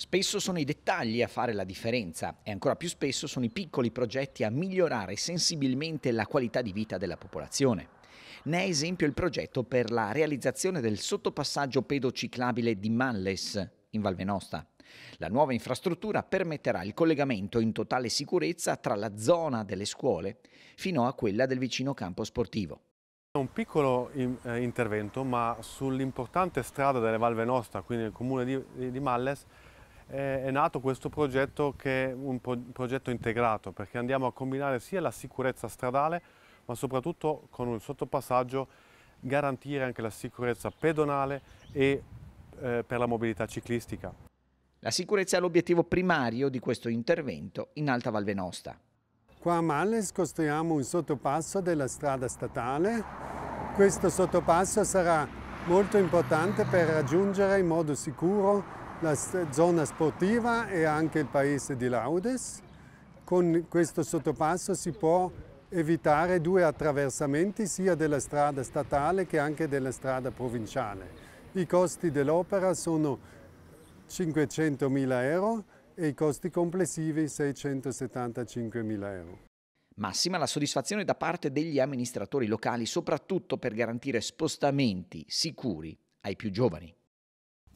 Spesso sono i dettagli a fare la differenza e ancora più spesso sono i piccoli progetti a migliorare sensibilmente la qualità di vita della popolazione. Ne è esempio il progetto per la realizzazione del sottopassaggio pedociclabile di Malles, in Val Venosta. La nuova infrastruttura permetterà il collegamento in totale sicurezza tra la zona delle scuole fino a quella del vicino campo sportivo. Un piccolo eh, intervento, ma sull'importante strada delle Val Venosta, quindi nel comune di Malles, è nato questo progetto che è un pro progetto integrato perché andiamo a combinare sia la sicurezza stradale ma soprattutto con un sottopassaggio garantire anche la sicurezza pedonale e eh, per la mobilità ciclistica. La sicurezza è l'obiettivo primario di questo intervento in Alta Val Venosta. Qua a Malles costruiamo un sottopasso della strada statale. Questo sottopasso sarà molto importante per raggiungere in modo sicuro la zona sportiva e anche il paese di Laudes. Con questo sottopasso si può evitare due attraversamenti sia della strada statale che anche della strada provinciale. I costi dell'opera sono 500.000 euro e i costi complessivi 675.000 euro. Massima la soddisfazione da parte degli amministratori locali, soprattutto per garantire spostamenti sicuri ai più giovani.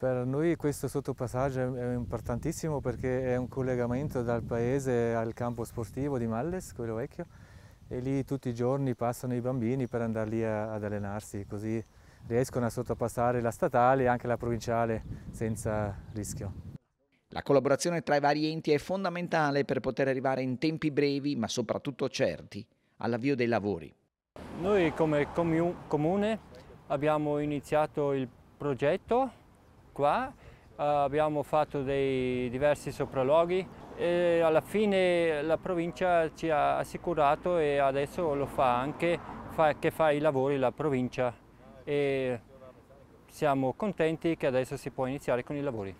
Per noi questo sottopassaggio è importantissimo perché è un collegamento dal paese al campo sportivo di Malles, quello vecchio, e lì tutti i giorni passano i bambini per andare lì a, ad allenarsi, così riescono a sottopassare la statale e anche la provinciale senza rischio. La collaborazione tra i vari enti è fondamentale per poter arrivare in tempi brevi, ma soprattutto certi, all'avvio dei lavori. Noi come comune abbiamo iniziato il progetto qua, eh, abbiamo fatto dei diversi sopralloghi e alla fine la provincia ci ha assicurato e adesso lo fa anche, fa, che fa i lavori la provincia e siamo contenti che adesso si può iniziare con i lavori.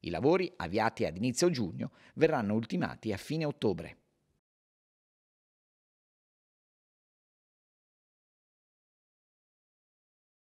I lavori, avviati ad inizio giugno, verranno ultimati a fine ottobre.